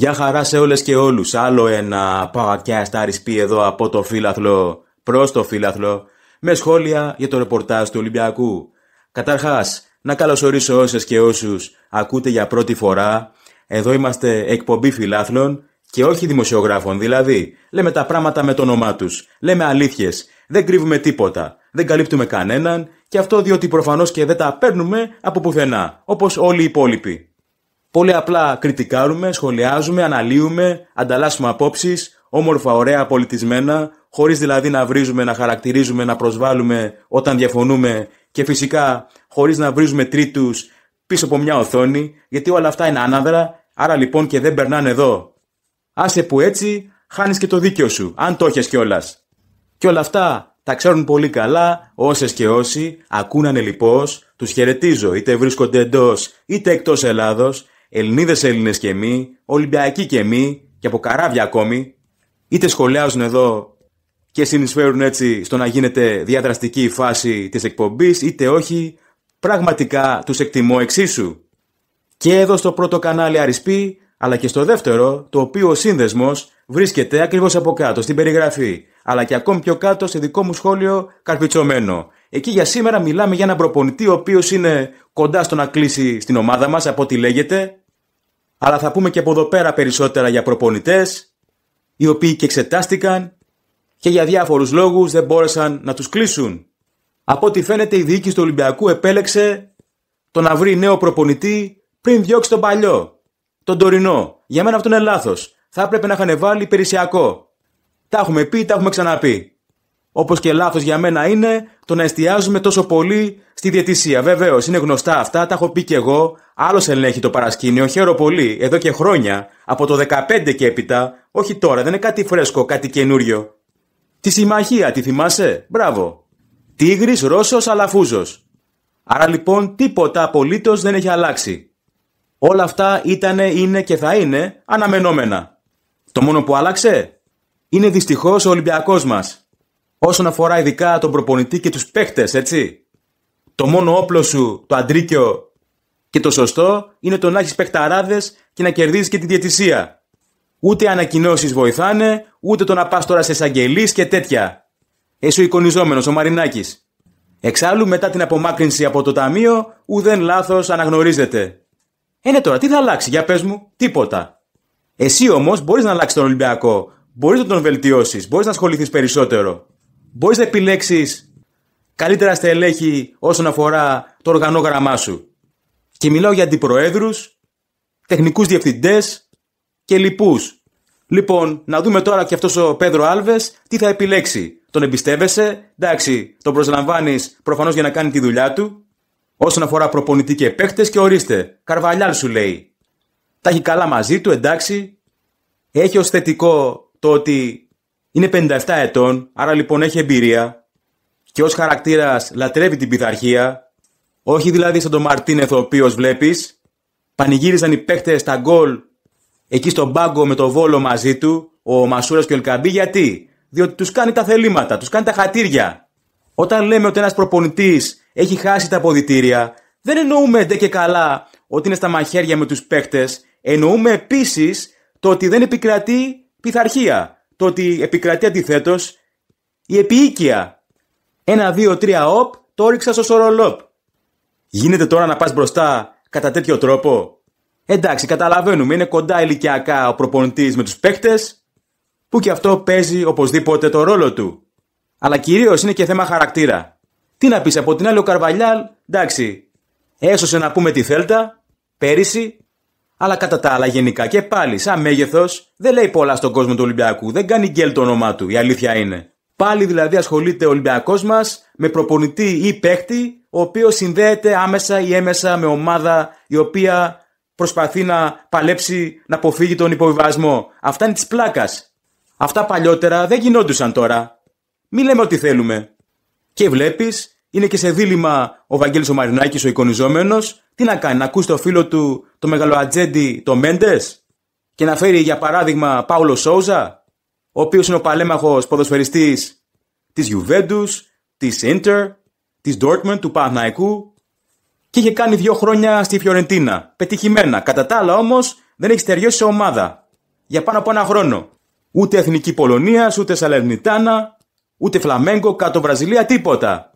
Γεια χαρά σε όλες και όλους. Άλλο ένα podcast RSP εδώ από το φύλαθλο προς το φύλαθλο με σχόλια για το ρεπορτάζ του Ολυμπιακού. Καταρχάς, να καλωσορίσω όσες και όσους ακούτε για πρώτη φορά. Εδώ είμαστε εκπομπή φυλάθλων και όχι δημοσιογράφων δηλαδή. Λέμε τα πράγματα με το όνομά τους. Λέμε αλήθειες. Δεν κρύβουμε τίποτα. Δεν καλύπτουμε κανέναν και αυτό διότι προφανώς και δεν τα παίρνουμε από πουθενά, όπως όλοι οι υπόλοιποι. Πολύ απλά κριτικάρουμε, σχολιάζουμε, αναλύουμε, ανταλλάσσουμε απόψεις, όμορφα, ωραία, πολιτισμένα, χωρίς δηλαδή να βρίζουμε, να χαρακτηρίζουμε, να προσβάλλουμε όταν διαφωνούμε και φυσικά χωρίς να βρίζουμε τρίτους πίσω από μια οθόνη, γιατί όλα αυτά είναι άναδρα, άρα λοιπόν και δεν περνάνε εδώ. Άσε που έτσι χάνεις και το δίκιο σου, αν το έχεις κιόλας. Και όλα αυτά τα ξέρουν πολύ καλά όσες και όσοι ακούνανε λοιπόν, τους χαιρετίζω είτε βρίσκονται εντός είτε εκτός Ελλάδος, Ελληνίδες Έλληνες και εμείς, Ολυμπιακοί και εμείς, και από καράβια ακόμη, είτε σχολιάζουν εδώ και συνεισφέρουν έτσι στο να γίνεται διαδραστική η φάση της εκπομπής, είτε όχι, πραγματικά τους εκτιμώ εξίσου. Και εδώ στο πρώτο κανάλι Αρισπή, αλλά και στο δεύτερο, το οποίο ο σύνδεσμος βρίσκεται ακριβώς από κάτω, στην περιγραφή, αλλά και ακόμη πιο κάτω σε δικό μου σχόλιο καρπιτσωμένο. Εκεί για σήμερα μιλάμε για έναν προπονητή ο οποίος είναι κοντά στο να κλείσει στην ομάδα μας από ό,τι λέγεται αλλά θα πούμε και από εδώ πέρα περισσότερα για προπονητές, οι οποίοι και εξετάστηκαν και για διάφορους λόγους δεν μπόρεσαν να τους κλείσουν. Από ό,τι φαίνεται η διοίκηση του Ολυμπιακού επέλεξε το να βρει νέο προπονητή πριν διώξει τον παλιό, τον τωρινό. Για μένα αυτό είναι λάθος. Θα έπρεπε να είχαν βάλει περισσιακό. Τα έχουμε πει, τα έχουμε ξαναπεί. Όπως και λάθος για μένα είναι το να εστιάζουμε τόσο πολύ στη διαιτησία. Βεβαίως, είναι γνωστά αυτά, τα έχω πει και εγώ. Άλλος ελέγχει το παρασκήνιο, χαίρο πολύ, εδώ και χρόνια, από το 15 και έπειτα. Όχι τώρα, δεν είναι κάτι φρέσκο, κάτι καινούριο. Τη συμμαχία, τη θυμάσαι, μπράβο. Τίγρης, Ρώσος, Αλαφούζος. Άρα λοιπόν τίποτα απολύτως δεν έχει αλλάξει. Όλα αυτά ήταν, είναι και θα είναι αναμενόμενα. Το μόνο που άλλαξε είναι δυστυχώς ο Ολυμπιακός μας όσον αφορά ειδικά τον προπονητή και τους παίχτες, έτσι. Το μόνο όπλο σου, το αντρίκιο και το σωστό είναι το να έχεις παιχταράδες και να κερδίζεις και τη διαιτησία. Ούτε ανακοινώσεις βοηθάνε, ούτε το να πας τώρα σε εισαγγελείς και τέτοια. Εσύ ο εικονιζόμενος, ο Μαρινάκης. Εξάλλου μετά την απομάκρυνση από το ταμείο, ουδέν λάθος αναγνωρίζεται. Ε, ναι, τώρα, τι θα αλλάξει, για πες μου, τίποτα. Εσύ όμως μπορείς να αλλάξεις τον Ολυμπιακό, μπορείς να τον βελτιώσεις, μπορείς να ασχοληθείς περισσότερο μπορείς να επιλέξεις καλύτερα στελέχη όσον αφορά το οργανόγραμμά σου. Και μιλάω για αντιπροέδρους, τεχνικούς διευθυντές και λοιπούς. Λοιπόν, να δούμε τώρα και αυτός ο Πέδρο Άλβες τι θα επιλέξει. Τον εμπιστεύεσαι, εντάξει, τον προσλαμβάνεις προφανώς για να κάνει τη δουλειά του. Όσον αφορά προπονητή και παίχτες, και ορίστε, Καρβαλιάλ σου λέει. Τα έχει καλά μαζί του, εντάξει. Έχει ως θετικό το ότι είναι 57 ετών, άρα λοιπόν έχει εμπειρία και ως χαρακτήρας λατρεύει την πειθαρχία. Όχι δηλαδή σαν τον Μαρτίνεθ ο οποίος βλέπεις. Πανηγύριζαν οι παίχτες στα γκολ εκεί στον πάγκο με το βόλο μαζί του, ο Μασούρας και ο Ελκαμπή. Γιατί? Διότι τους κάνει τα θελήματα, τους κάνει τα χατήρια. Όταν λέμε ότι ένας προπονητής έχει χάσει τα αποδητήρια, δεν εννοούμε ντε και καλά ότι είναι στα μαχαίρια με τους παίχτες. Εννοούμε επίσης το ότι δεν επικρατεί πειθαρχία το ότι επικρατεί αντιθέτως η επίοικια. Ένα, δύο, τρία, οπ, το όριξα στο σωρολόπ. Γίνεται τώρα να πας μπροστά κατά τέτοιο τρόπο. Εντάξει, καταλαβαίνουμε, είναι κοντά ηλικιακά ο προπονητής με τους παίχτε, που και αυτό παίζει οπωσδήποτε το ρόλο του. Αλλά κυρίως είναι και θέμα χαρακτήρα. Τι να πεις, από την άλλη ο Καρβαλιάλ, εντάξει, έσωσε να πούμε τη Θέλτα, πέρυσι, αλλά κατά τα άλλα, γενικά και πάλι, σαν μέγεθος, δεν λέει πολλά στον κόσμο του Ολυμπιακού. Δεν κάνει γκέλ το όνομά του, η αλήθεια είναι. Πάλι δηλαδή ασχολείται ο Ολυμπιακός μας με προπονητή ή παίκτη, ο οποίος συνδέεται άμεσα ή έμεσα με ομάδα η παιχτη ο οποιο συνδεεται αμεσα η προσπαθεί να παλέψει να αποφύγει τον υποβιβασμό. Αυτά είναι της πλάκας. Αυτά παλιότερα δεν γινόντουσαν τώρα. Μην λέμε ό,τι θέλουμε. Και βλέπεις είναι και σε δίλημα ο Βαγγέλης ο Μαρινάκης, ο εικονιζόμενος. Τι να κάνει, να ακούσει το φίλο του, το μεγάλο ατζέντι, το Μέντες και να φέρει για παράδειγμα Πάουλο Σόουζα, ο οποίος είναι ο παλέμαχος ποδοσφαιριστής της Ιουβέντους της Ιντερ της Dortmund, του Παναϊκού και είχε κάνει δύο χρόνια στη Φιωρεντίνα, πετυχημένα. Κατά τα άλλα όμως δεν έχει στεριώσει σε ομάδα για πάνω από ένα χρόνο. Ούτε Εθνική Πολωνίας, ούτε Σαλερνιτάνα, ούτε Φλαμέγκο, κάτω Βραζιλία, τίποτα.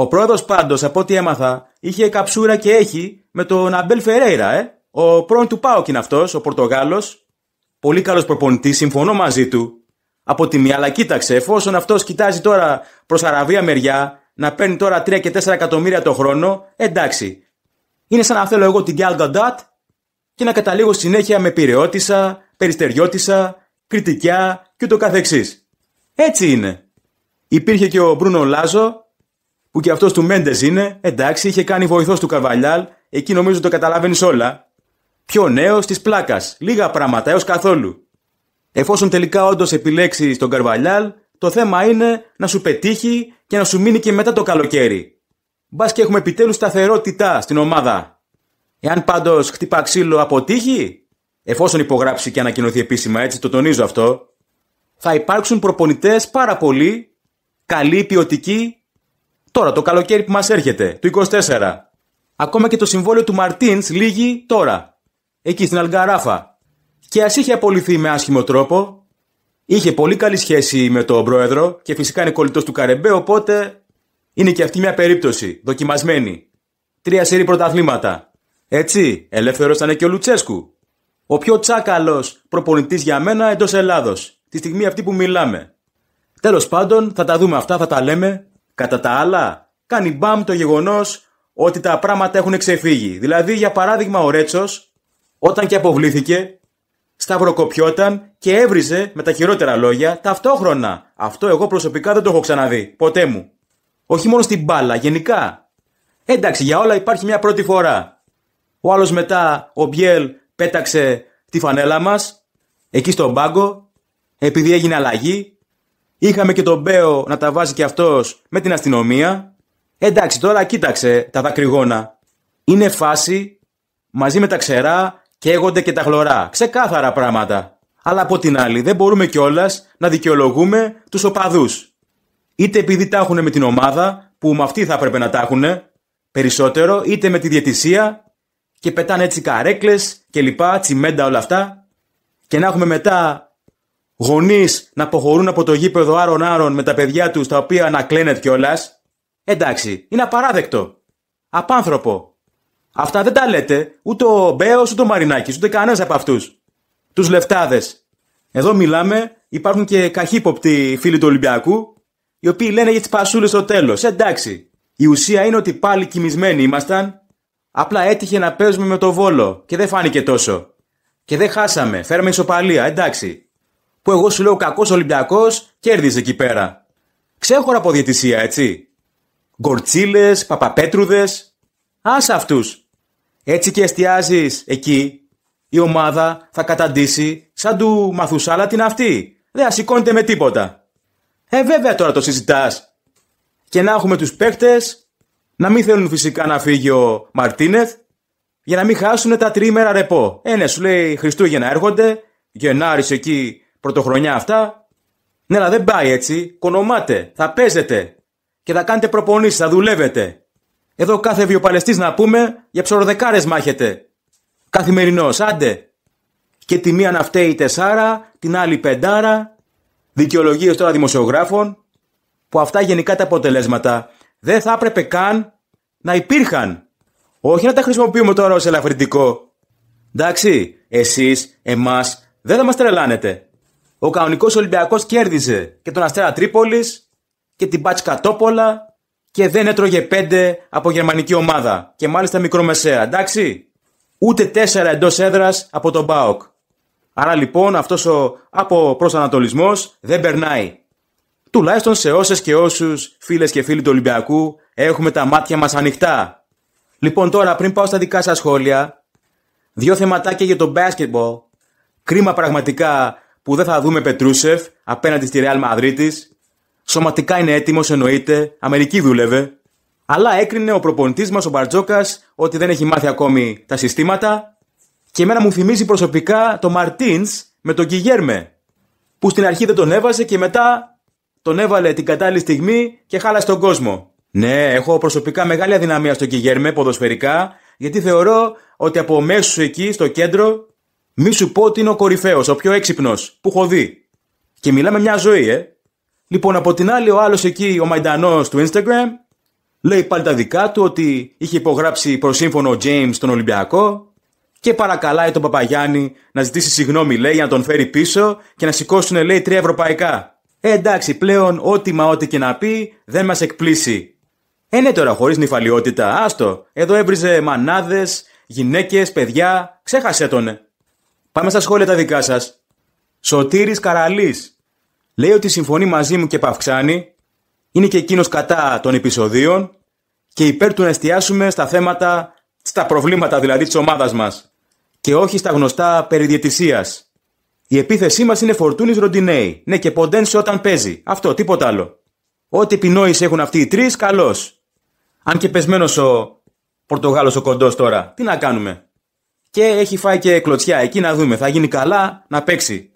Ο πρόεδρος πάντως, από ό,τι έμαθα, είχε καψούρα και έχει με τον Αμπέλ Φερέιρα, ε. Ο πρώην του Πάοκ είναι αυτός, ο Πορτογάλος. Πολύ καλός προπονητής, συμφωνώ μαζί του. Από τη μία, αλλά κοίταξε, εφόσον αυτός κοιτάζει τώρα προς Αραβία μεριά, να παίρνει τώρα 3 και 4 εκατομμύρια το χρόνο, ε, εντάξει. Είναι σαν να θέλω εγώ την Γκάλ Γκαντάτ και να καταλήγω συνέχεια με πυρεώτησα, περιστεριώτησα, κριτικιά και ούτω καθεξής. Έτσι είναι. Υπήρχε και ο Μπρούνο Λάζο που και αυτός του Μέντες είναι, εντάξει, είχε κάνει βοηθός του Καρβαλιάλ, εκεί νομίζω το καταλαβαίνεις όλα. Πιο νέος της πλάκας, λίγα πράγματα έως καθόλου. Εφόσον τελικά όντως επιλέξει τον Καρβαλιάλ, το θέμα είναι να σου πετύχει και να σου μείνει και μετά το καλοκαίρι. Μπας και έχουμε επιτέλους σταθερότητα στην ομάδα. Εάν πάντως χτυπά ξύλο αποτύχει, εφόσον υπογράψει και ανακοινωθεί επίσημα, έτσι το τονίζω αυτό, θα υπάρξουν προπονητές πάρα πολύ. Καλή ποιοτική. Τώρα, το καλοκαίρι που μας έρχεται, το 24. Ακόμα και το συμβόλαιο του Μαρτίν λύγει τώρα. Εκεί στην Αλγκαράφα. Και ας είχε απολυθεί με άσχημο τρόπο. Είχε πολύ καλή σχέση με τον πρόεδρο και φυσικά είναι κολλητός του Καρεμπέ, οπότε είναι και αυτή μια περίπτωση. Δοκιμασμένη. Τρία σερή πρωταθλήματα. Έτσι, ελεύθερος ήταν και ο Λουτσέσκου. Ο πιο τσάκαλος προπονητής για μένα εντός Ελλάδος. Τη στιγμή αυτή που μιλάμε. Τέλος πάντων, θα τα δούμε αυτά, θα τα λέμε. Κατά τα άλλα, κάνει μπαμ το γεγονός ότι τα πράγματα έχουν ξεφύγει. Δηλαδή, για παράδειγμα, ο Ρέτσος, όταν και αποβλήθηκε, σταυροκοπιόταν και έβριζε με τα χειρότερα λόγια ταυτόχρονα. Αυτό εγώ προσωπικά δεν το έχω ξαναδεί. Ποτέ μου. Όχι μόνο στην μπάλα, γενικά. Εντάξει, για όλα υπάρχει μια πρώτη φορά. Ο άλλος μετά, ο Μπιέλ, πέταξε τη φανέλα μας εκεί στον πάγκο, επειδή έγινε αλλαγή Είχαμε και τον Μπέο να τα βάζει και αυτός με την αστυνομία. Ε, εντάξει, τώρα κοίταξε τα δακρυγόνα. Είναι φάση μαζί με τα ξερά καίγονται και τα χλωρά. Ξεκάθαρα πράγματα. Αλλά από την άλλη, δεν μπορούμε κιόλας να δικαιολογούμε τους οπαδούς. Είτε επειδή τα έχουν με την ομάδα, που με αυτή θα έπρεπε να τα έχουν περισσότερο, είτε με τη διαιτησία και πετάνε έτσι καρέκλες κλπ τσιμέντα όλα αυτά. Και να έχουμε μετά γονείς να αποχωρούν από το γήπεδο άρων-άρων με τα παιδιά τους τα οποία να κιόλας. Εντάξει, είναι απαράδεκτο. Απάνθρωπο. Αυτά δεν τα λέτε ούτε ο Μπέος ούτε ο Μαρινάκης, ούτε κανένας από αυτούς. Τους λεφτάδες. Εδώ μιλάμε, υπάρχουν και καχύποπτοι φίλοι του Ολυμπιακού, οι οποίοι λένε για τις πασούλες στο τέλος. Εντάξει. Η ουσία είναι ότι πάλι κοιμισμένοι ήμασταν, απλά έτυχε να παίζουμε με το βόλο και δεν φάνηκε τόσο. Και δεν χάσαμε, φέραμε ισοπαλία, εντάξει που εγώ σου λέω κακός Ολυμπιακός, κέρδιζε εκεί πέρα. Ξέχωρα από διαιτησία, έτσι. Γκορτσίλες, παπαπέτρουδες. Άσε αυτούς. Έτσι και εστιάζεις εκεί, η ομάδα θα καταντήσει σαν του μαθουσάλα την αυτή. Δεν ασηκώνεται με τίποτα. Ε, βέβαια τώρα το συζητάς. Και να έχουμε τους παίκτες, να μην θέλουν φυσικά να φύγει ο Μαρτίνεθ, για να μην χάσουν τα τρίμερα ρεπό. Ε, ναι, σου λέει Χριστούγεννα έρχονται, Γενάρης εκεί Πρωτοχρονιά αυτά. Ναι, αλλά δεν πάει έτσι. Κονομάτε, θα παίζετε και θα κάνετε προπονήσεις, θα δουλεύετε. Εδώ κάθε βιοπαλαιστής να πούμε για ψωροδεκάρες μάχετε. Καθημερινός, άντε. Και τη μία να φταίει η τεσάρα, την άλλη πεντάρα. Δικαιολογίες τώρα δημοσιογράφων που αυτά γενικά τα αποτελέσματα δεν θα έπρεπε καν να υπήρχαν. Όχι να τα χρησιμοποιούμε τώρα ως ελαφρυντικό. Εντάξει, εσείς, εμάς, δεν θα μας τρελάνετε. Ο κανονικός Ολυμπιακός κέρδιζε και τον Αστέρα Τρίπολης και την Μπάτ και δεν έτρωγε πέντε από γερμανική ομάδα. Και μάλιστα μικρομεσαία, εντάξει. Ούτε τέσσερα εντός έδρας από τον Μπάοκ. Άρα λοιπόν αυτός ο από προσανατολισμό δεν περνάει. Τουλάχιστον σε όσες και όσους φίλες και φίλοι του Ολυμπιακού έχουμε τα μάτια μας ανοιχτά. Λοιπόν τώρα πριν πάω στα δικά σας σχόλια, δύο θεματάκια για το μπάσκετμπολ. Κρίμα πραγματικά που δεν θα δούμε Πετρούσεφ απέναντι στη Ρεάλ Μαδρίτη. Σωματικά είναι έτοιμος, εννοείται. Αμερική δούλευε. Αλλά έκρινε ο προπονητής μας, ο Μπαρτζόκας, ότι δεν έχει μάθει ακόμη τα συστήματα. Και εμένα μου θυμίζει προσωπικά το Μαρτίν με τον Κιγέρμε. Που στην αρχή δεν τον έβαζε και μετά τον έβαλε την κατάλληλη στιγμή και χάλασε τον κόσμο. Ναι, έχω προσωπικά μεγάλη αδυναμία στο Κιγέρμε ποδοσφαιρικά, γιατί θεωρώ ότι από μέσους εκεί στο κέντρο μη σου πω ότι είναι ο κορυφαίος, ο πιο έξυπνος που έχω δει. Και μιλάμε μια ζωή, ε. Λοιπόν, από την άλλη, ο άλλος εκεί, ο Μαϊντανός του Instagram, λέει πάλι τα δικά του ότι είχε υπογράψει προσύμφωνο ο James τον Ολυμπιακό και παρακαλάει τον Παπαγιάννη να ζητήσει συγγνώμη, λέει, για να τον φέρει πίσω και να σηκώσουν, λέει, τρία ευρωπαϊκά. Ε, εντάξει, πλέον ό,τι μα ό,τι και να πει δεν μας εκπλήσει. Ε, ναι τώρα, χωρίς νυφαλιότητα, άστο. Εδώ έβριζε μανάδες, γυναίκες, παιδιά, ξέχασε τον. Πάμε στα σχόλια τα δικά σας. Σωτήρης Καραλής. Λέει ότι συμφωνεί μαζί μου και παυξάνει. Είναι και εκείνος κατά των επεισοδίων. Και υπέρ του να εστιάσουμε στα θέματα, στα προβλήματα δηλαδή της ομάδας μας. Και όχι στα γνωστά περί Η επίθεσή μας είναι φορτούνης ροντινέη. Ναι, και ποντένσε όταν παίζει. Αυτό, τίποτα άλλο. Ό,τι επινόηση έχουν αυτοί οι τρεις, καλώς. Αν και πεσμένος ο Πορτογάλος ο κοντός τώρα, τι να κάνουμε και έχει φάει και κλωτσιά εκεί να δούμε. Θα γίνει καλά να παίξει.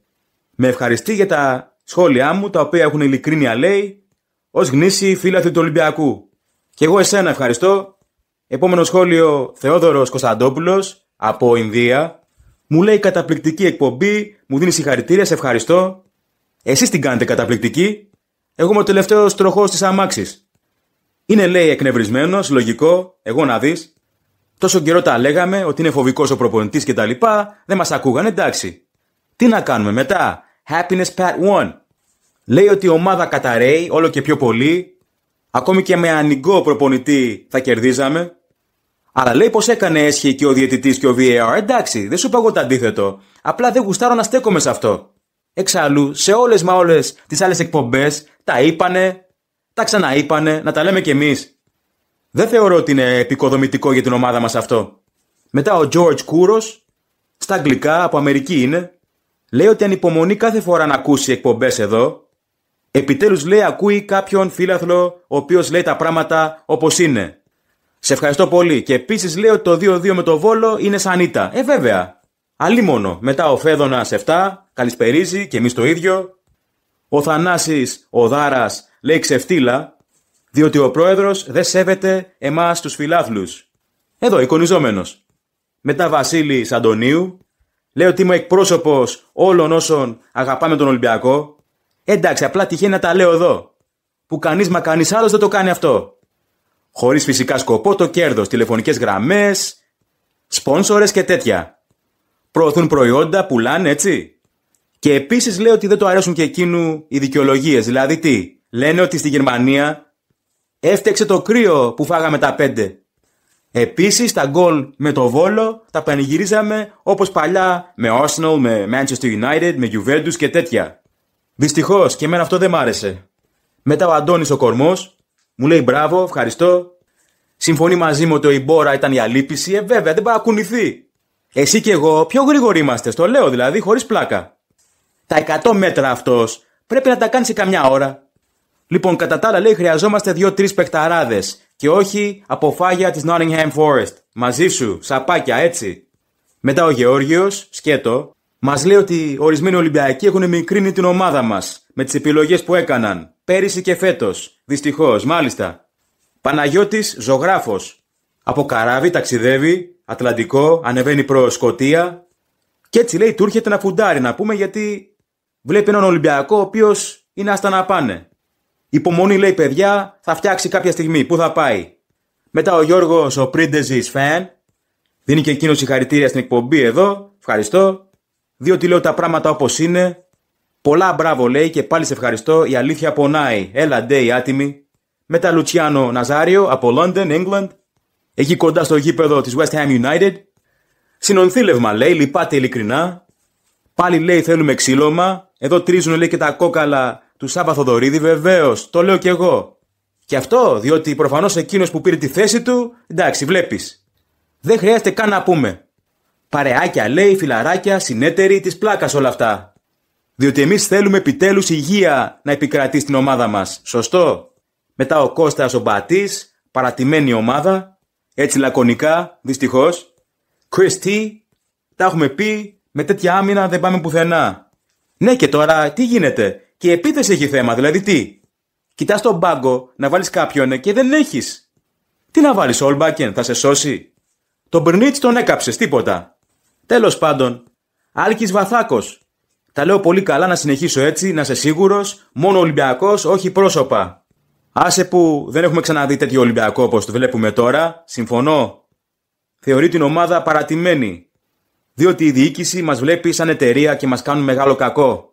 Με ευχαριστεί για τα σχόλιά μου, τα οποία έχουν ειλικρίνεια λέει, ως γνήσιοι φίλαθλοι του Ολυμπιακού. Και εγώ εσένα ευχαριστώ. Επόμενο σχόλιο Θεόδωρος Κωνσταντόπουλος από Ινδία. Μου λέει καταπληκτική εκπομπή, μου δίνει συγχαρητήρια, σε ευχαριστώ. Εσείς την κάνετε καταπληκτική. Εγώ είμαι ο τελευταίος τροχός της αμάξης. Είναι λέει εκνευρισμένος, λογικό, εγώ να δεις. Τόσο καιρό τα λέγαμε ότι είναι φοβικός ο προπονητής λοιπά, Δεν μας ακούγανε, εντάξει. Τι να κάνουμε μετά. Happiness Pat 1. Λέει ότι η ομάδα καταραίει όλο και πιο πολύ. Ακόμη και με ανοιγό προπονητή θα κερδίζαμε. Αλλά λέει πως έκανε έσχη και ο διαιτητής και ο VAR. Εντάξει, δεν σου είπα εγώ το αντίθετο. Απλά δεν γουστάρω να στέκομαι σε αυτό. Εξάλλου, σε όλες μα όλες τις άλλες εκπομπές τα είπανε, τα ξαναείπανε, να τα λέμε κι εμείς. Δεν θεωρώ ότι είναι επικοδομητικό για την ομάδα μας αυτό. Μετά ο George Κούρος, στα αγγλικά, από Αμερική είναι, λέει ότι ανυπομονεί κάθε φορά να ακούσει εκπομπές εδώ. Επιτέλους λέει ακούει κάποιον φίλαθλο ο οποίος λέει τα πράγματα όπως είναι. Σε ευχαριστώ πολύ. Και επίσης λέει ότι το 2-2 με το βόλο είναι σαν ήττα. Ε, βέβαια. μόνο. Μετά ο Φέδωνας, 7, καλησπερίζει και εμείς το ίδιο. Ο Θανάσης, ο Δάρας, λέει ξεφτύλα διότι ο πρόεδρος δεν σέβεται εμάς τους φιλάθλους. Εδώ, εικονιζόμενος. Μετά Βασίλη Αντωνίου, λέει ότι είμαι εκπρόσωπος όλων όσων αγαπάμε τον Ολυμπιακό. Εντάξει, απλά τυχαίνει να τα λέω εδώ, που κανείς μα κανείς άλλος δεν το κάνει αυτό. Χωρίς φυσικά σκοπό το κέρδος, τηλεφωνικές γραμμές, σπόνσορες και τέτοια. Προωθούν προϊόντα, πουλάνε έτσι. Και επίσης λέει ότι δεν το αρέσουν και εκείνου οι δικαιολογίες. Δηλαδή τι, λένε ότι στη Γερμανία Έφτιαξε το κρύο που φάγαμε τα πέντε. Επίσης τα γκολ με το Βόλο τα πανηγυρίζαμε όπως παλιά με Arsenal, με Manchester United, με Juventus και τέτοια. Δυστυχώς και εμένα αυτό δεν μ' άρεσε. Μετά ο Αντώνης ο Κορμός μου λέει μπράβο, ευχαριστώ. Συμφωνεί μαζί μου ότι η Ιμπόρα ήταν η αλήπηση, ε βέβαια δεν παρακουνηθεί. Εσύ και εγώ πιο γρήγοροι είμαστε, στο λέω δηλαδή χωρίς πλάκα. Τα 100 μέτρα αυτός πρέπει να τα κάνει σε καμιά ώρα. Λοιπόν, κατά τα άλλα, λέει, χρειαζόμαστε δύο-τρει παιχταράδες. Και όχι από φάγια της Nottingham Forest. Μαζί σου, σαπάκια, έτσι. Μετά ο Γεώργιος, σκέτο, μας λέει ότι ορισμένοι Ολυμπιακοί έχουν μικρύνει την ομάδα μας με τις επιλογές που έκαναν. Πέρυσι και φέτος. Δυστυχώς, μάλιστα. Παναγιώτης, ζωγράφος. Από καράβι ταξιδεύει, Ατλαντικό, ανεβαίνει προς Σκοτία. Και έτσι λέει του έρχεται να φουντάρει να πούμε γιατί βλέπει έναν Ολυμπιακό ο οποίος είναι άστα να πάνε. Υπομονή λέει παιδιά, θα φτιάξει κάποια στιγμή. Πού θα πάει. Μετά ο Γιώργος, ο πρίντεζης φαν, δίνει και εκείνο συγχαρητήρια στην εκπομπή εδώ. Ευχαριστώ. Διότι λέω τα πράγματα όπως είναι. Πολλά μπράβο λέει και πάλι σε ευχαριστώ. Η αλήθεια πονάει. Έλα ντε η άτιμη. Μετά Λουτσιάνο Ναζάριο από London, England. Εκεί κοντά στο γήπεδο της West Ham United. Συνονθήλευμα λέει, λυπάται ειλικρινά. Πάλι λέει θέλουμε ξύλωμα. Εδώ τρίζουν λέει και τα κόκαλα του Σάβα Θοδωρίδη, βεβαίως, το λέω κι εγώ. Και αυτό διότι προφανώς εκείνος που πήρε τη θέση του, εντάξει, βλέπεις. Δεν χρειάζεται καν να πούμε. Παρεάκια λέει, φιλαράκια, συνέτεροι της πλάκας όλα αυτά. Διότι εμείς θέλουμε επιτέλους υγεία να επικρατεί στην ομάδα μας. Σωστό. Μετά ο Κώστας ο Μπατής, παρατημένη ομάδα. Έτσι λακωνικά, δυστυχώς. Κριστί, τα έχουμε πει, με τέτοια άμυνα δεν πάμε πουθενά. Ναι και τώρα τι γίνεται, και η επίθεση έχει θέμα. Δηλαδή τι. Κοιτάς τον μπάγκο να βάλεις κάποιον και δεν έχεις. Τι να βάλεις, Όλμπακεν, θα σε σώσει. Τον Μπρνίτ τον έκαψες, τίποτα. Τέλος πάντων, Άλκης Βαθάκος. Τα λέω πολύ καλά να συνεχίσω έτσι, να είσαι σίγουρος, μόνο Ολυμπιακός, όχι πρόσωπα. Άσε που δεν έχουμε ξαναδεί τέτοιο Ολυμπιακό όπως το βλέπουμε τώρα, συμφωνώ. Θεωρεί την ομάδα παρατημένη. Διότι η διοίκηση μας βλέπει σαν εταιρεία και μας κάνουν μεγάλο κακό.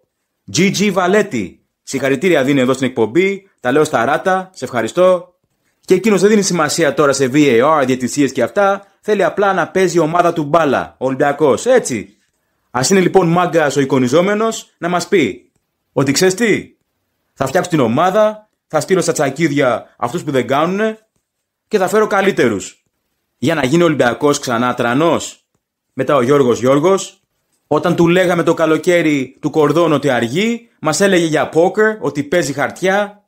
GG Βαλέτη. Συγχαρητήρια δίνει εδώ στην εκπομπή. Τα λέω στα ράτα. Σε ευχαριστώ. Και εκείνος δεν δίνει σημασία τώρα σε VAR, διαιτησίες και αυτά. Θέλει απλά να παίζει η ομάδα του μπάλα. Ολυμπιακός. Έτσι. Ας είναι λοιπόν μάγκας ο εικονιζόμενος να μας πει ότι ξέρεις τι. Θα φτιάξω την ομάδα, θα στείλω στα τσακίδια αυτούς που δεν κάνουν και θα φέρω καλύτερους. Για να γίνει Ολυμπιακός ξανά τρανός. Μετά ο Γιώργος Γιώργος όταν του λέγαμε το καλοκαίρι του Κορδόν ότι αργεί, μας έλεγε για πόκερ, ότι παίζει χαρτιά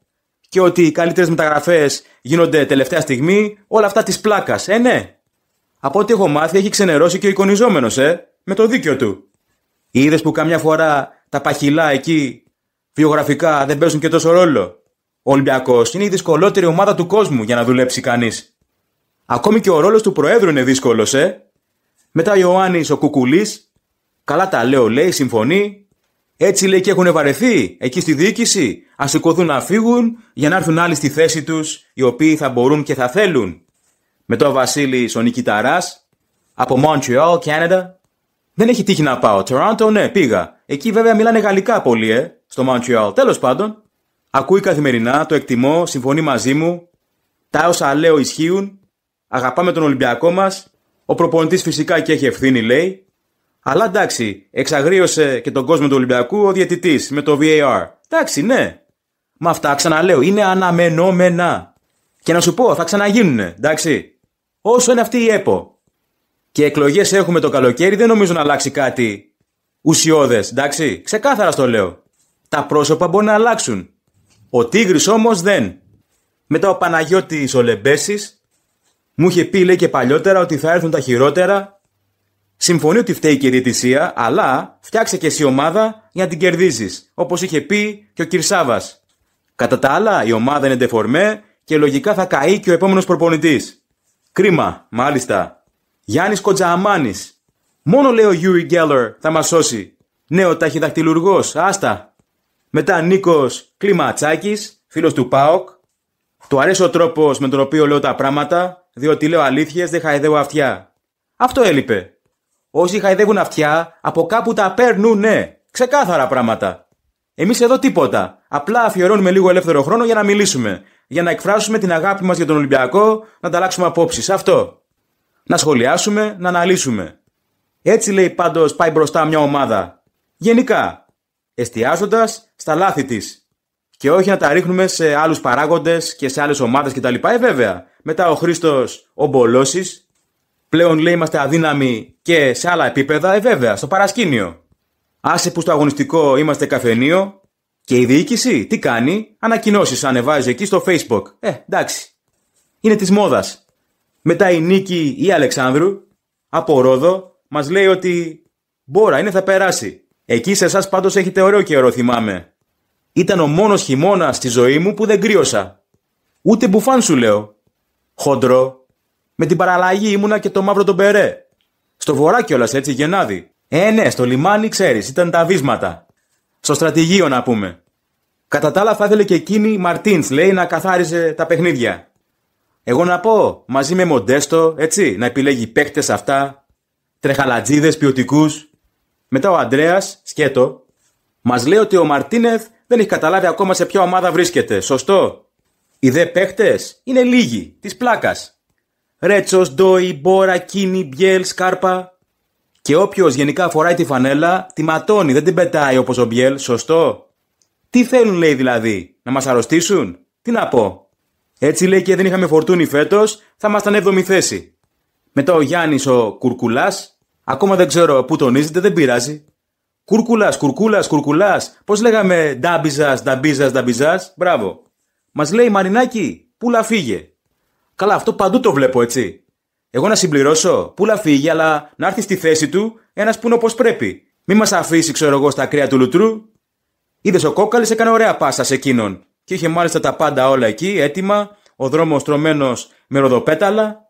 και ότι οι καλύτερες μεταγραφές γίνονται τελευταία στιγμή, όλα αυτά της πλάκας, ε ναι. Από ό,τι έχω μάθει, έχει ξενερώσει και ο εικονιζόμενος, ε, με το δίκιο του. Είδες που καμιά φορά τα παχυλά εκεί βιογραφικά δεν παίζουν και τόσο ρόλο. Ο Ολυμπιακός είναι η δυσκολότερη ομάδα του κόσμου για να δουλέψει κανείς. Ακόμη και ο ρόλος του Προέδρου είναι δύσκολος, ε. Μετά ο Ιωάννης ο Κουκουλής Καλά τα λέω, λέει, συμφωνεί. Έτσι λέει και έχουν βαρεθεί εκεί στη διοίκηση. Ας σηκωθούν να φύγουν για να έρθουν άλλοι στη θέση τους, οι οποίοι θα μπορούν και θα θέλουν. Με το Βασίλη ο από Montreal, Canada. Δεν έχει τύχει να πάω. Toronto, ναι, πήγα. Εκεί βέβαια μιλάνε γαλλικά πολύ, ε, στο Montreal. Τέλος πάντων, ακούει καθημερινά, το εκτιμώ, συμφωνεί μαζί μου. Τα όσα λέω ισχύουν. Αγαπάμε τον Ολυμπιακό μας. Ο προπονητής φυσικά και έχει ευθύνη, λέει. Αλλά εντάξει, εξαγρίωσε και τον κόσμο του Ολυμπιακού ο διαιτητής με το VAR. Εντάξει, ναι. Μα αυτά ξαναλέω, είναι αναμενόμενα. Και να σου πω, θα ξαναγίνουν, εντάξει. Όσο είναι αυτή η ΕΠΟ. Και εκλογές έχουμε το καλοκαίρι, δεν νομίζω να αλλάξει κάτι ουσιώδες, εντάξει. Ξεκάθαρα στο λέω. Τα πρόσωπα μπορεί να αλλάξουν. Ο Τίγρης όμως δεν. Μετά ο Παναγιώτης ο μου είχε πει λέει και παλιότερα ότι θα έρθουν τα χειρότερα Συμφωνεί ότι φταίει και η διαιτησία, αλλά φτιάξε και εσύ ομάδα για να την κερδίζεις, όπως είχε πει και ο Κυρσάβα. Κατά τα άλλα, η ομάδα είναι ντεφορμέ και λογικά θα καεί και ο επόμενος προπονητής. Κρίμα, μάλιστα. Γιάννης Κοντζαμάνη. Μόνο λέει ο Γιούρι Γκέλλερ θα μας σώσει. Νέο ναι, ταχυδακτηλουργός, άστα. Μετά Νίκος Κλιματσάκης, φίλος του Πάοκ. Του αρέσει ο τρόπος με τον οποίο λέω τα πράγματα, διότι λέω αλήθειες, δεν χαϊδεύω αυτιά. Αυτό έλειπε. Όσοι χαϊδεύουν αυτιά, από κάπου τα παίρνουν, ναι. Ξεκάθαρα πράγματα. Εμείς εδώ τίποτα. Απλά αφιερώνουμε λίγο ελεύθερο χρόνο για να μιλήσουμε. Για να εκφράσουμε την αγάπη μας για τον Ολυμπιακό, να ανταλλάξουμε απόψεις. Αυτό. Να σχολιάσουμε, να αναλύσουμε. Έτσι λέει πάντως πάει μπροστά μια ομάδα. Γενικά. Εστιάζοντας στα λάθη της. Και όχι να τα ρίχνουμε σε άλλους παράγοντες και σε άλλες ομάδες κτλ. Ε, βέβαια. Μετά ο Χρήστος, ο Πλέον λέει είμαστε αδύναμοι και σε άλλα επίπεδα, ε, βέβαια, στο παρασκήνιο. Άσε που στο αγωνιστικό είμαστε καφενείο και η διοίκηση τι κάνει, ανακοινώσεις ανεβάζει εκεί στο facebook. Ε, εντάξει. Είναι της μόδας. Μετά η Νίκη ή Αλεξάνδρου από Ρόδο μας λέει ότι μπόρα είναι θα περάσει. Εκεί σε εσάς πάντως έχετε ωραίο καιρό, θυμάμαι. Ήταν ο μόνος χειμώνας στη ζωή μου που δεν κρύωσα. Ούτε μπουφάν σου λέω. Χοντρό. Με την παραλλαγή ήμουνα και το μαύρο τον περέ. Στο βορρά κιόλας έτσι, Γενάδη. Ε, ναι, στο λιμάνι ξέρεις, ήταν τα βίσματα. Στο στρατηγείο να πούμε. Κατά τα άλλα θα ήθελε και εκείνη η Μαρτίν, λέει, να καθάριζε τα παιχνίδια. Εγώ να πω, μαζί με Μοντέστο, έτσι, να επιλέγει παίχτε αυτά, τρεχαλατζίδες ποιοτικούς. Μετά ο Αντρέα, σκέτο, μας λέει ότι ο Μαρτίνεθ δεν έχει καταλάβει ακόμα σε ποια ομάδα βρίσκεται. Σωστό. Οι δε παίχτε είναι λίγοι, της πλάκας. Ρέτσο, Ντόι, Μπόρα, Κίνη, Μπιέλ, Σκάρπα. Και όποιος γενικά φοράει τη φανέλα, τη ματώνει, δεν την πετάει όπως ο Μπιέλ, σωστό. Τι θέλουν, λέει δηλαδή, να μας αρρωστήσουν, τι να πω. Έτσι λέει και δεν είχαμε φορτούνη φέτος, θα ήμασταν 7η θέση. Μετά ο Γιάννης ο Κουρκουλάς, ακόμα δεν ξέρω πού τονίζεται, δεν πειράζει. Κουρκουλάς, κουρκούλας, κουρκουλάς. Πώς λέγαμε ντάμπιζας, νταμπίζας, νταμπιζάς. Μπράβο. Μας λέει Μαρινάκι, πουλά φύγε. Καλά, αυτό παντού το βλέπω, έτσι. Εγώ να συμπληρώσω, πού να φύγει, αλλά να έρθει στη θέση του ένας Πούλα φυγει αλλα να ερθει όπως πρέπει. Μην μας αφήσει, ξέρω εγώ, στα κρύα του λουτρού. Είδες ο κόκαλης έκανε ωραία πάστα σε εκείνον. Και είχε μάλιστα τα πάντα όλα εκεί, έτοιμα, ο δρόμος τρωμένο με ροδοπέταλα.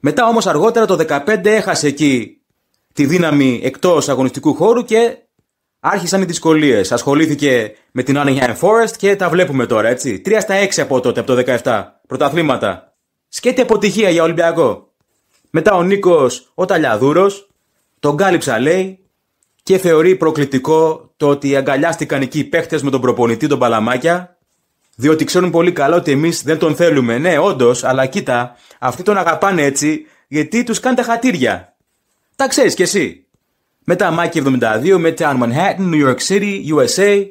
Μετά όμως αργότερα το 15 έχασε εκεί τη δύναμη εκτός αγωνιστικού χώρου και άρχισαν οι δυσκολίες. Ασχολήθηκε με την Άνιγιαν Forest και τα βλέπουμε τώρα, έτσι. 3 στα 6 από τότε, από το 17 πρωταθλήματα. Σκέτη αποτυχία για Ολυμπιακό. Μετά ο Νίκος ο Ταλιαδούρος τον κάλυψα λέει και θεωρεί προκλητικό το ότι αγκαλιάστηκαν εκεί οι παίχτες με τον προπονητή τον Παλαμάκια, διότι ξέρουν πολύ καλά ότι εμείς δεν τον θέλουμε. Ναι, όντως, αλλά κοίτα, αυτοί τον αγαπάνε έτσι γιατί τους κάνει τα χατήρια. Τα ξέρεις κι εσύ. Μετά Μάκη 72, μετά Manhattan, New York City, USA.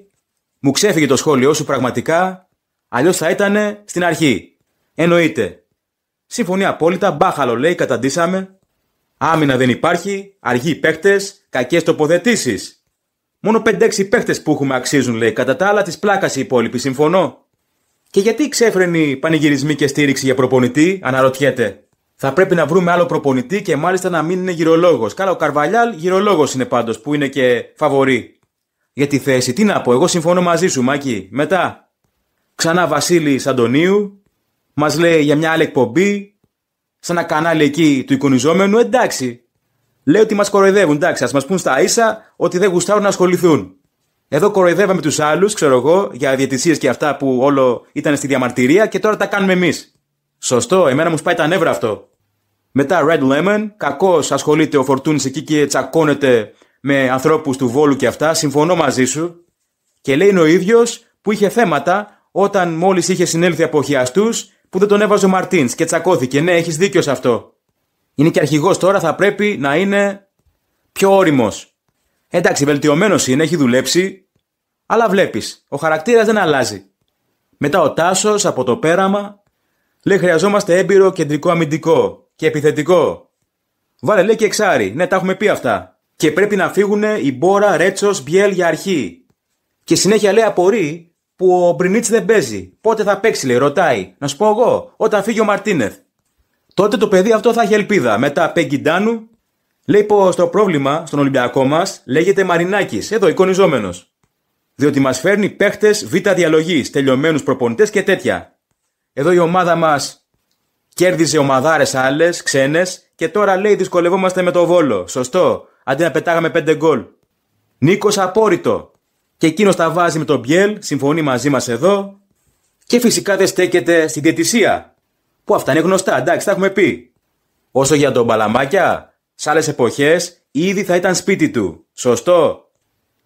Μου ξέφυγε το σχόλιο σου πραγματικά, αλλιώς θα ήταν στην αρχή. Εννοείται. Συμφωνεί απόλυτα, μπάχαλο λέει, καταντήσαμε. Άμυνα δεν υπάρχει, αργοί παίχτε, κακές τοποθετήσεις. Μόνο 5-6 παίχτε που έχουμε αξίζουν, λέει. Κατά τα άλλα, της πλάκας οι υπόλοιποι, συμφωνώ. Και γιατί ξέφρενη πανηγυρισμοί και στήριξη για προπονητή, αναρωτιέται. Θα πρέπει να βρούμε άλλο προπονητή και μάλιστα να μην είναι γυρολόγος. Καλά, ο Καρβαλιάλ γυρολόγος είναι πάντως, που είναι και φαβορή. Για τη θέση, τι να πω, εγώ συμφωνώ μαζί σου, Μάκη. Μετά. Ξανά Βασίλης Αντωνίου, Μας λέει για μια άλλη εκπομπή, σε ένα κανάλι εκεί του εικονιζόμενου, εντάξει. Λέει ότι μας κοροϊδεύουν, εντάξει, ας μας πούν στα ίσα ότι δεν γουστάρουν να ασχοληθούν. Εδώ κοροϊδεύαμε τους άλλους, ξέρω εγώ, για διαιτησίες και αυτά που όλο ήταν στη διαμαρτυρία και τώρα τα κάνουμε εμείς. Σωστό, εμένα μου σπάει τα νεύρα αυτό. Μετά Red Lemon, κακώς ασχολείται ο Φορτούνης εκεί και τσακώνεται με ανθρώπους του Βόλου και αυτά, συμφωνώ μαζί σου. Και λέει ο ίδιος που είχε θέματα όταν μόλις είχε συνέλθει από χειαστού που δεν τον έβαζε ο Μαρτίν και τσακώθηκε. Ναι, έχεις δίκιο σε αυτό. Είναι και αρχηγός τώρα, θα πρέπει να είναι πιο όριμος. Εντάξει, βελτιωμένος είναι, έχει δουλέψει. Αλλά βλέπεις, ο χαρακτήρας δεν αλλάζει. Μετά ο Τάσος από το πέραμα λέει: Χρειαζόμαστε έμπειρο κεντρικό αμυντικό και επιθετικό. Βάλε λέει και εξάρι. Ναι, τα έχουμε πει αυτά. Και πρέπει να φύγουν η Μπόρα, Ρέτσος, Μπιέλ για αρχή. Και συνέχεια λέει: Απορεί που ο Μπρινίτ δεν παίζει. Πότε θα παίξει, λέει, ρωτάει. Να σου πω εγώ, όταν φύγει ο Μαρτίνεθ. Τότε το παιδί αυτό θα έχει ελπίδα. Μετά Πέγκιντάνου. Λέει πω το πρόβλημα στον Ολυμπιακό μας λέγεται Μαρινάκης, εδώ εικονιζόμενος. Διότι μας φέρνει παίχτες β' διαλογής, τελειωμένους προπονητές και τέτοια. Εδώ η ομάδα μας κέρδιζε ομαδάρες άλλες, ξένες, και τώρα λέει δυσκολευόμαστε με το βόλο. Σωστό, αντί να πετάγαμε πέντε γκολ. Νίκος απόρριτο και εκείνος τα βάζει με τον Μπιέλ, συμφωνεί μαζί μας εδώ. Και φυσικά δεν στέκεται στην διαιτησία. Που αυτά είναι γνωστά, εντάξει, τα έχουμε πει. Όσο για τον Παλαμάκια, σε άλλες εποχές ήδη θα ήταν σπίτι του. Σωστό.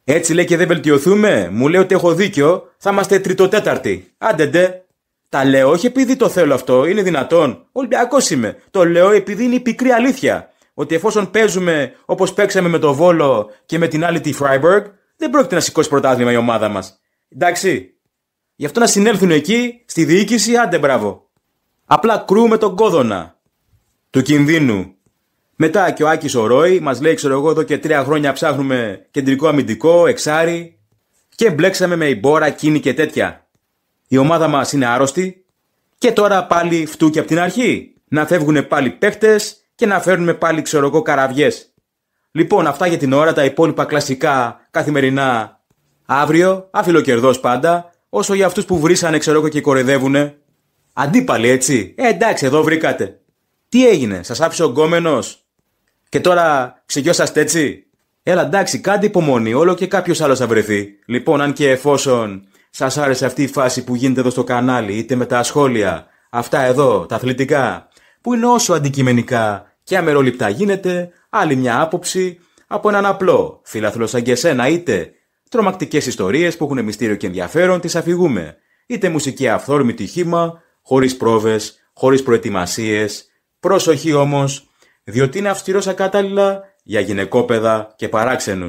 Έτσι λέει και δεν βελτιωθούμε, μου λέει ότι έχω δίκιο, θα είμαστε τριτοτέταρτοι. Άντε ντε. Τα λέω όχι επειδή το θέλω αυτό, είναι δυνατόν. Ολυμπιακός είμαι. Το λέω επειδή είναι η πικρή αλήθεια. Ότι εφόσον παίζουμε όπως παίξαμε με το Βόλο και με την άλλη τη Φράιμπεργκ, δεν πρόκειται να σηκώσει πρωτάθλημα η ομάδα μας. Εντάξει. Γι' αυτό να συνέλθουν εκεί, στη διοίκηση, άντε μπράβο. Απλά κρούμε τον κόδωνα του κινδύνου. Μετά και ο Άκης ο Ρόι μας λέει: Ξέρω εγώ, εδώ και τρία χρόνια ψάχνουμε κεντρικό αμυντικό, εξάρι. Και μπλέξαμε με ημπόρα, Κίνη και τέτοια. Η ομάδα μας είναι άρρωστη. Και τώρα πάλι φτού και από την αρχή. Να φεύγουν πάλι παίχτες και να φέρνουμε πάλι, ξέρω εγώ, καραβιές. Λοιπόν, αυτά για την ώρα, τα υπόλοιπα κλασικά, καθημερινά, αύριο, κερδός πάντα, όσο για αυτούς που βρήσανε ξέρω και κορεδεύουνε. Αντίπαλοι έτσι, ε, εντάξει εδώ βρήκατε. Τι έγινε, σας άφησε ο γκόμενος και τώρα ξεκιώσαστε έτσι. Έλα εντάξει, κάντε υπομονή, όλο και κάποιος άλλος θα βρεθεί. Λοιπόν, αν και εφόσον σας άρεσε αυτή η φάση που γίνεται εδώ στο κανάλι, είτε με τα σχόλια, αυτά εδώ, τα αθλητικά, που είναι όσο αντικειμενικά και αμερόληπτα γίνεται, άλλη μια άποψη από έναν απλό φιλαθλό σαν και εσένα, είτε τρομακτικές ιστορίες που έχουν μυστήριο και ενδιαφέρον, τις αφηγούμε, είτε μουσική αυθόρμητη χήμα, χωρίς πρόβες, χωρίς προετοιμασίες. Πρόσοχη όμως, διότι είναι αυστηρός ακατάλληλα για γυναικόπαιδα και παράξενους.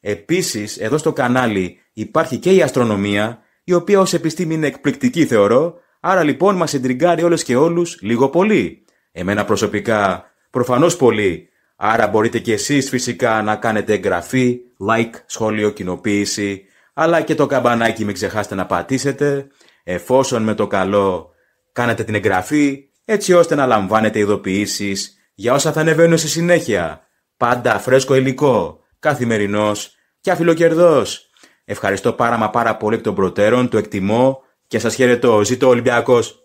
Επίσης, εδώ στο κανάλι υπάρχει και η αστρονομία, η οποία ως επιστήμη είναι εκπληκτική θεωρώ, άρα λοιπόν μας εντριγκάρει όλες και όλους λίγο πολύ. Εμένα προσωπικά, προφανώς πολύ, Άρα μπορείτε και εσείς φυσικά να κάνετε εγγραφή, like, σχόλιο, κοινοποίηση, αλλά και το καμπανάκι μην ξεχάσετε να πατήσετε, εφόσον με το καλό κάνετε την εγγραφή, έτσι ώστε να λαμβάνετε ειδοποιήσεις για όσα θα ανεβαίνουν στη συνέχεια. Πάντα φρέσκο υλικό, καθημερινός και αφιλοκερδός. Ευχαριστώ πάρα μα πάρα πολύ εκ των προτέρων, το εκτιμώ και σας χαιρετώ. Ζήτω Ολυμπιακός!